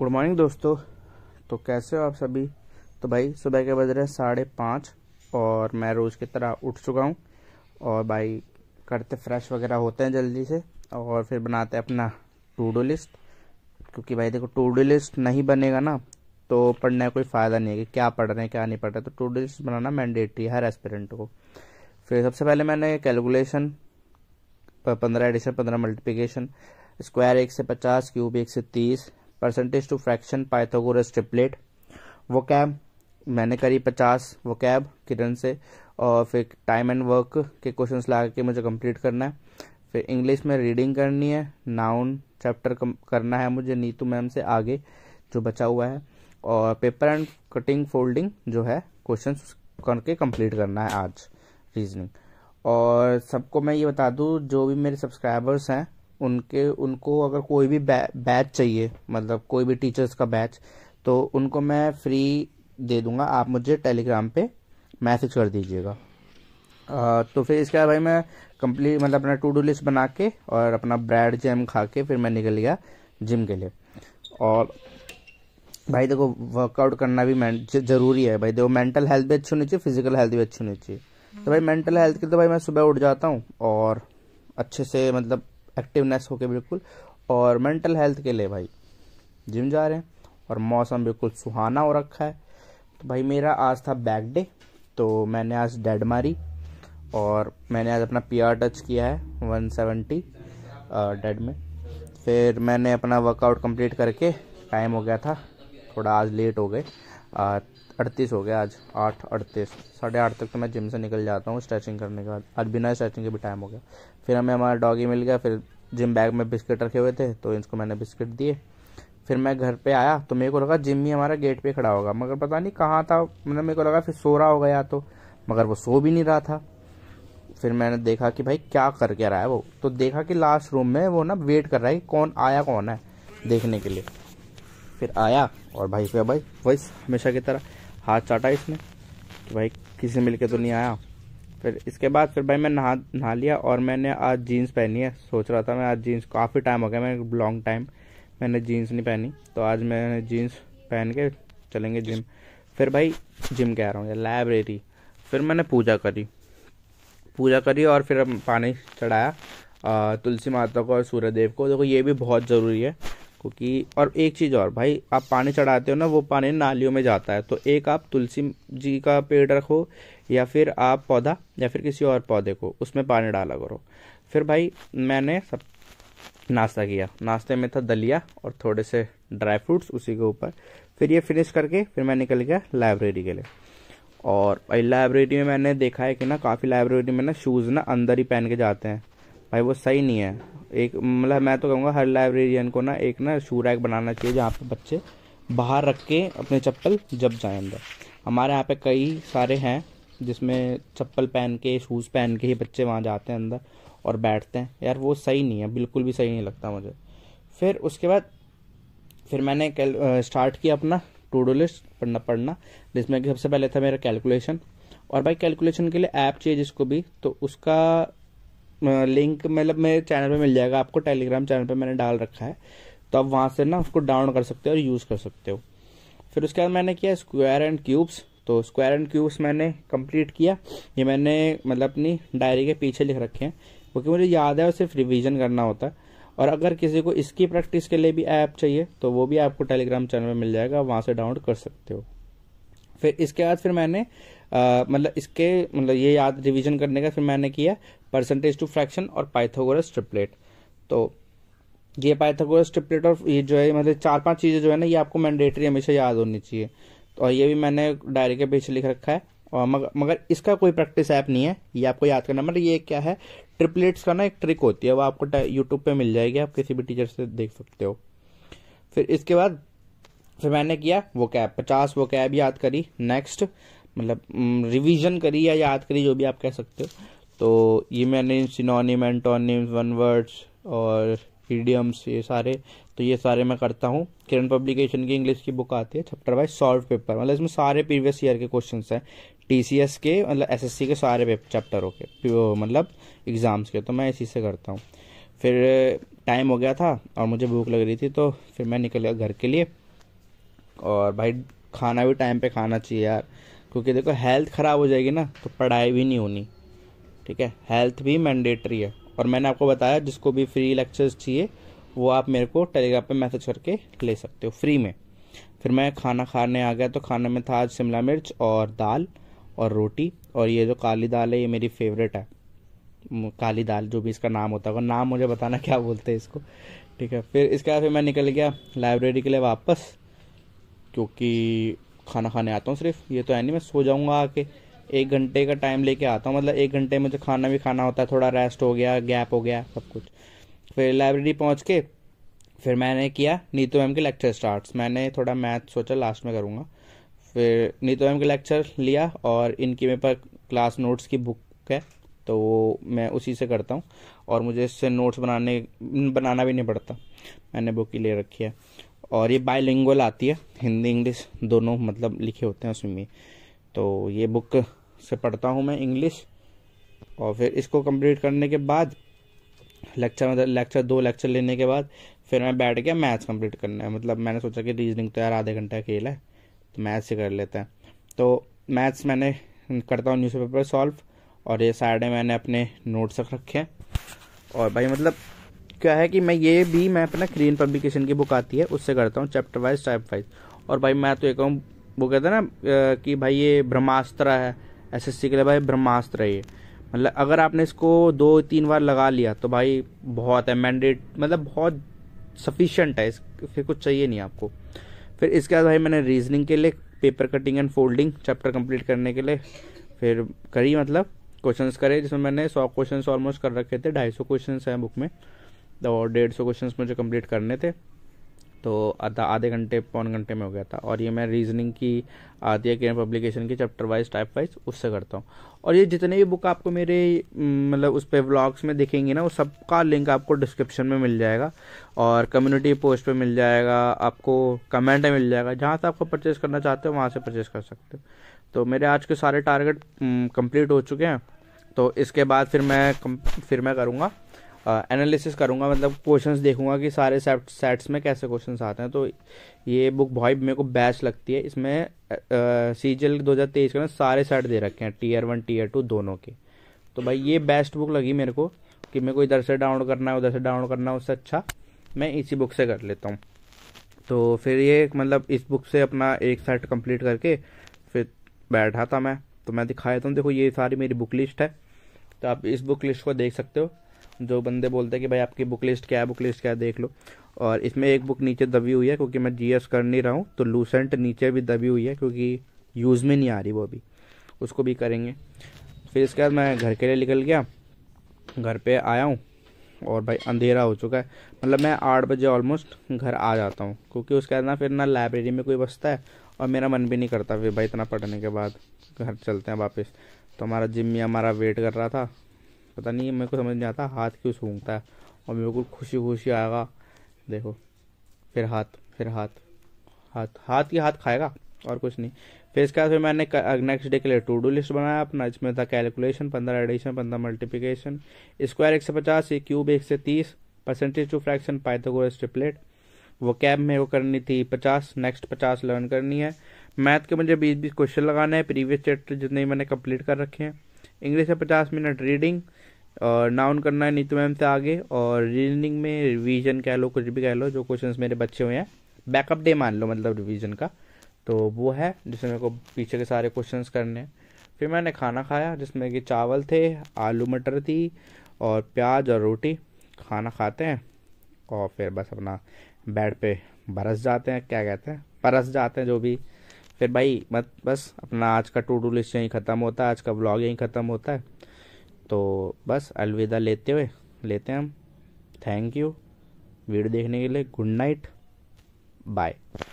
good morning दोस्तों तो कैसे हो आप सभी तो भाई सुबह के बज रहे साढ़े पाँच और मैं रोज़ की तरह उठ चुका हूँ और भाई करते फ्रेश वगैरह होते हैं जल्दी से और फिर बनाते हैं अपना टू डू लिस्ट क्योंकि भाई देखो टू डू लिस्ट नहीं बनेगा ना तो पढ़ने का कोई फ़ायदा नहीं है कि क्या पढ़ रहे हैं क्या नहीं पढ़ रहे तो टू डू लिस्ट बनाना मैंडेटरी है हर एस्पिरेंट को फिर सबसे पहले मैंने कैलकुलेशन पंद्रह एडिशन पंद्रह मल्टीप्लीकेशन स्क्वायर एक से पचास क्यूब एक से तीस percentage to fraction Pythagoras triplet वो कैब मैंने करी पचास वो कैब किरण से और फिर टाइम एंड वर्क के क्वेश्चंस ला के मुझे कंप्लीट करना है फिर इंग्लिश में रीडिंग करनी है नाउन चैप्टर करना है मुझे नीतू मैम से आगे जो बचा हुआ है और पेपर एंड कटिंग फोल्डिंग जो है क्वेश्चन करके कंप्लीट करना है आज रीजनिंग और सबको मैं ये बता दूँ जो भी मेरे सब्सक्राइबर्स हैं उनके उनको अगर कोई भी बै, बैच चाहिए मतलब कोई भी टीचर्स का बैच तो उनको मैं फ्री दे दूंगा आप मुझे टेलीग्राम पे मैसेज कर दीजिएगा तो फिर इसके बाद भाई मैं कंप्लीट मतलब अपना टू डू लिस्ट बना के और अपना ब्रेड जैम खा के फिर मैं निकल गया जिम के लिए और भाई देखो वर्कआउट करना भी ज़रूरी है भाई देखो मेंटल हेल्थ भी अच्छी होनी चाहिए फिजिकल हेल्थ भी अच्छी होनी चाहिए तो भाई मेंटल हेल्थ के लिए तो भाई मैं सुबह उठ जाता हूँ और अच्छे से मतलब एक्टिवनेस होके बिल्कुल और मेंटल हेल्थ के लिए भाई जिम जा रहे हैं और मौसम बिल्कुल सुहाना हो रखा है तो भाई मेरा आज था बैक डे तो मैंने आज डेड मारी और मैंने आज अपना पी टच किया है 170 डेड में फिर मैंने अपना वर्कआउट कंप्लीट करके टाइम हो गया था थोड़ा आज लेट हो गए अड़तीस हो गया आज आठ अड़तीस साढ़े आठ तक तो मैं जिम से निकल जाता हूँ स्ट्रेचिंग करने के बाद आज बिना स्ट्रेचिंग के भी टाइम हो गया फिर हमें हमारा डॉगी मिल गया फिर जिम बैग में बिस्किट रखे हुए थे तो इसको मैंने बिस्किट दिए फिर मैं घर पे आया तो मेरे को लगा जिम ही हमारा गेट पे खड़ा होगा मगर पता नहीं कहाँ था मतलब मेरे को लगा फिर सो रहा होगा या तो मगर वो सो भी नहीं रहा था फिर मैंने देखा कि भाई क्या करके रहा है वो तो देखा कि लास्ट रूम में वो ना वेट कर रहा है कौन आया कौन है देखने के लिए फिर आया और भाई फिर भाई वैस हमेशा की तरह हाथ चाटा इसने कि भाई किसी से मिल के तो नहीं आया फिर इसके बाद फिर भाई मैं नहा नहा लिया और मैंने आज जीन्स पहनी है सोच रहा था मैं आज जीन्स काफ़ी टाइम हो गया मैं लॉन्ग टाइम मैंने जीन्स नहीं पहनी तो आज मैंने जीन्स पहन के चलेंगे जिम फिर भाई जिम कह रहा हूँ लाइब्रेरी फिर मैंने पूजा करी पूजा करी और फिर पानी चढ़ाया तुलसी माता को और सूर्यदेव को देखो ये भी बहुत ज़रूरी है क्योंकि और एक चीज़ और भाई आप पानी चढ़ाते हो ना वो पानी नालियों में जाता है तो एक आप तुलसी जी का पेड़ रखो या फिर आप पौधा या फिर किसी और पौधे को उसमें पानी डाला करो फिर भाई मैंने सब नाश्ता किया नाश्ते में था दलिया और थोड़े से ड्राई फ्रूट्स उसी के ऊपर फिर ये फिनिश करके फिर मैं निकल गया लाइब्रेरी के लिए और भाई लाइब्रेरी में मैंने देखा है कि ना काफ़ी लाइब्रेरी में ना शूज़ ना अंदर ही पहन के जाते हैं भाई वो सही नहीं है एक मतलब मैं तो कहूँगा हर लाइब्रेरियन को ना एक ना शू रैक बनाना चाहिए जहाँ पे बच्चे बाहर रख के अपने चप्पल जब जाएँ अंदर हमारे यहाँ पे कई सारे हैं जिसमें चप्पल पहन के शूज़ पहन के ही बच्चे वहाँ जाते हैं अंदर और बैठते हैं यार वो सही नहीं है बिल्कुल भी सही नहीं लगता मुझे फिर उसके बाद फिर मैंने कैल स्टार्ट किया अपना टू डू लिस्ट पढ़ना पढ़ना जिसमें कि सबसे पहले था मेरा कैलकुलेशन और भाई कैलकुलेशन के लिए ऐप चाहिए जिसको भी तो उसका लिंक मतलब मेरे चैनल पे मिल जाएगा आपको टेलीग्राम चैनल पे मैंने डाल रखा है तो आप वहाँ से ना उसको डाउनलोड कर सकते हो और यूज़ कर सकते हो फिर उसके बाद मैंने किया स्क्वायर एंड क्यूब्स तो स्क्वायर एंड क्यूब्स मैंने कंप्लीट किया ये मैंने मतलब अपनी डायरी के पीछे लिख रखे हैं क्योंकि मुझे याद है और सिर्फ रिविजन करना होता है और अगर किसी को इसकी प्रैक्टिस के लिए भी ऐप चाहिए तो वो भी आपको टेलीग्राम चैनल पर मिल जाएगा वहाँ से डाउनलोड कर सकते हो फिर इसके बाद फिर मैंने मतलब इसके मतलब ये याद रिवीजन करने का फिर मैंने किया परसेंटेज टू फ्रैक्शन और पाइथागोरस ट्रिपलेट तो ये पाइथागोरस ट्रिपलेट और ये जो है मतलब चार पांच चीज़ें जो है ना ये आपको मैंडेटरी हमेशा याद होनी चाहिए तो ये भी मैंने डायरी के पीछे लिख रखा है और मगर मगर इसका कोई प्रैक्टिस ऐप नहीं है ये आपको याद करना मतलब ये क्या है ट्रिपलेट्स का ना एक ट्रिक होती है वो आपको यूट्यूब पर मिल जाएगी आप किसी भी टीचर से देख सकते हो फिर इसके बाद फिर मैंने किया वो कैब पचास वो कैब याद करी नेक्स्ट मतलब रिवीजन करी या याद करी जो भी आप कह सकते हो तो ये मैंने सिनोनिम एंटोनिम्स वन वर्ड्स और ईडियम्स ये सारे तो ये सारे मैं करता हूँ किरण पब्लिकेशन की इंग्लिश की बुक आती है चैप्टर वाइज सॉल्व पेपर मतलब इसमें सारे प्रीवियस ईयर के क्वेश्चन हैं टी के मतलब एस के सारे चैप्टरों के मतलब एग्ज़ाम्स के तो मैं इसी से करता हूँ फिर टाइम हो गया था और मुझे भूख लग रही थी तो फिर मैं निकल गया घर के लिए और भाई खाना भी टाइम पे खाना चाहिए यार क्योंकि देखो हेल्थ ख़राब हो जाएगी ना तो पढ़ाई भी नहीं होनी ठीक है हेल्थ भी मैंडेटरी है और मैंने आपको बताया जिसको भी फ्री लेक्चर्स चाहिए वो आप मेरे को टेलीग्राम पे मैसेज करके ले सकते हो फ्री में फिर मैं खाना खाने आ गया तो खाने में था आज शिमला मिर्च और दाल और रोटी और ये जो काली दाल है ये मेरी फेवरेट है काली दाल जो भी इसका नाम होता है नाम मुझे बताना क्या बोलते हैं इसको ठीक है फिर इसके बाद फिर मैं निकल गया लाइब्रेरी के लिए वापस क्योंकि खाना खाने आता हूँ सिर्फ ये तो है नहीं मैं सो जाऊँगा आके एक घंटे का टाइम लेके आता हूँ मतलब एक घंटे में जो खाना भी खाना होता है थोड़ा रेस्ट हो गया गैप हो गया सब कुछ फिर लाइब्रेरी पहुँच के फिर मैंने किया नीतू मैम के लेक्चर स्टार्ट मैंने थोड़ा मैथ सोचा लास्ट में करूँगा फिर नीतू मैम के लेक्चर लिया और इनकी मेरे पास क्लास नोट्स की बुक है तो वो मैं उसी से करता हूँ और मुझे इससे नोट्स बनाने बनाना भी नहीं पड़ता मैंने बुक ही ले रखी है और ये बायलिंगुअल आती है हिंदी इंग्लिश दोनों मतलब लिखे होते हैं उसमें तो ये बुक से पढ़ता हूँ मैं इंग्लिश और फिर इसको कंप्लीट करने के बाद लेक्चर मतलब लेक्चर दो लेक्चर लेने के बाद फिर मैं बैठ गया मैथ्स कंप्लीट करना है मतलब मैंने सोचा कि रीजनिंग तो यार आधे घंटे खेल है तो मैथ्स ही कर लेते हैं तो मैथ्स मैंने करता हूँ न्यूज़पेपर सॉल्व और ये साइड में मैंने अपने नोट्स रख रखे हैं और भाई मतलब क्या है कि मैं ये भी मैं अपना क्रीन पब्लिकेशन की बुक आती है उससे करता हूँ चैप्टर वाइज टाइप वाइज और भाई मैं तो ये कहूँ वो कहते हैं ना कि भाई ये ब्रह्मास्त्र है एसएससी के लिए भाई ब्रह्मास्त्र है ये मतलब अगर आपने इसको दो तीन बार लगा लिया तो भाई बहुत है मैंडेट मतलब बहुत सफिशेंट है फिर कुछ चाहिए नहीं आपको फिर इसके बाद भाई मैंने रीजनिंग के लिए paper cutting and folding chapter complete करने के लिए फिर करी मतलब क्वेश्चंस करे जिसमें मैंने सौ क्वेश्चंस ऑलमोस्ट कर रखे थे ढाई सौ क्वेश्चन हैं बुक में और डेढ़ सौ क्वेश्चन मुझे कंप्लीट करने थे तो आधा आधे घंटे पौन घंटे में हो गया था और ये मैं रीजनिंग की आदिया किरण पब्लिकेशन की चैप्टर वाइज टाइप वाइज उससे करता हूँ और ये जितने भी बुक आपको मेरे मतलब उस पर ब्लॉग्स में दिखेंगी ना वो सबका लिंक आपको डिस्क्रिप्शन में मिल जाएगा और कम्युनिटी पोस्ट पे मिल जाएगा आपको कमेंट में मिल जाएगा जहाँ से आपको परचेज करना चाहते हो वहाँ से परचेज कर सकते हो तो मेरे आज के सारे टारगेट कंप्लीट हो चुके हैं तो इसके बाद फिर मैं फिर मैं करूँगा एनालिसिस करूँगा मतलब क्वेश्चन देखूंगा कि सारे सेट्स में कैसे क्वेश्चन आते हैं तो ये बुक भाई मेरे को बैच लगती है इसमें सी जी एल दो हज़ार तेईस का सारे सेट दे रखे हैं टीयर वन टीयर टू दोनों के तो भाई ये बेस्ट बुक लगी मेरे को कि मेरे को इधर से डाउनलोड करना है उधर से डाउनलोड करना है उससे अच्छा मैं इसी बुक से कर लेता हूँ तो फिर ये मतलब इस बुक से अपना एक सेट कंप्लीट करके फिर बैठा था मैं तो मैं दिखाया था देखो ये सारी मेरी बुक लिस्ट है तो आप इस बुक लिस्ट को देख सकते हो जो बंदे बोलते हैं कि भाई आपकी बुक लिस्ट क्या है बुक लिस्ट क्या है देख लो और इसमें एक बुक नीचे दबी हुई है क्योंकि मैं एस कर नहीं रहा हूँ तो लूसेंट नीचे भी दबी हुई है क्योंकि यूज़ में नहीं आ रही वो अभी उसको भी करेंगे फिर इसके बाद मैं घर के लिए निकल गया घर पे आया हूँ और भाई अंधेरा हो चुका है मतलब मैं आठ बजे ऑलमोस्ट घर आ जाता हूँ क्योंकि उसके बाद ना फिर ना लाइब्रेरी में कोई बसता है और मेरा मन भी नहीं करता फिर भाई इतना पढ़ने के बाद घर चलते हैं वापस तो हमारा जिम्मी हमारा वेट कर रहा था पता नहीं मेरे को समझ नहीं आता हाथ क्यों सूंघता है और मेरे को खुशी खुशी आएगा देखो फिर हाथ फिर हाथ हाथ हाथ ही हाथ खाएगा और कुछ नहीं फिर इसके बाद फिर मैंने नेक्स्ट डे के लिए टू डू लिस्ट बनाया अपना इसमें था कैलकुलेशन पंद्रह एडिशन पंद्रह मल्टीप्लिकेशन स्क्वायर एक सौ पचास एक क्यूब एक से तीस percentage to fraction Pythagoras triplet वो कैब मेरे को करनी थी पचास नेक्स्ट पचास लर्न करनी है मैथ के मुझे बीस बीस क्वेश्चन लगाने हैं प्रीवियस चैप्टर जितने मैंने कंप्लीट कर रखे हैं इंग्लिश है पचास मिनट रीडिंग और नाउन करना है नीतू तो मैम से आगे और रीजनिंग में रिवीजन कह लो कुछ भी कह लो जो क्वेश्चंस मेरे बच्चे हुए हैं बैकअप डे मान लो मतलब रिवीजन का तो वो है जिसमें मेरे को पीछे के सारे क्वेश्चंस करने हैं फिर मैंने खाना खाया जिसमें कि चावल थे आलू मटर थी और प्याज और रोटी खाना खाते हैं और फिर बस अपना बेड पे बरस जाते हैं क्या कहते हैं परस जाते हैं जो भी फिर भाई मत बस अपना आज का टू डू लिस्ट यहीं ख़त्म होता है आज का ब्लॉग यहीं ख़त्म होता है तो बस अलविदा लेते हुए लेते हैं हम थैंक यू वीडियो देखने के लिए गुड नाइट बाय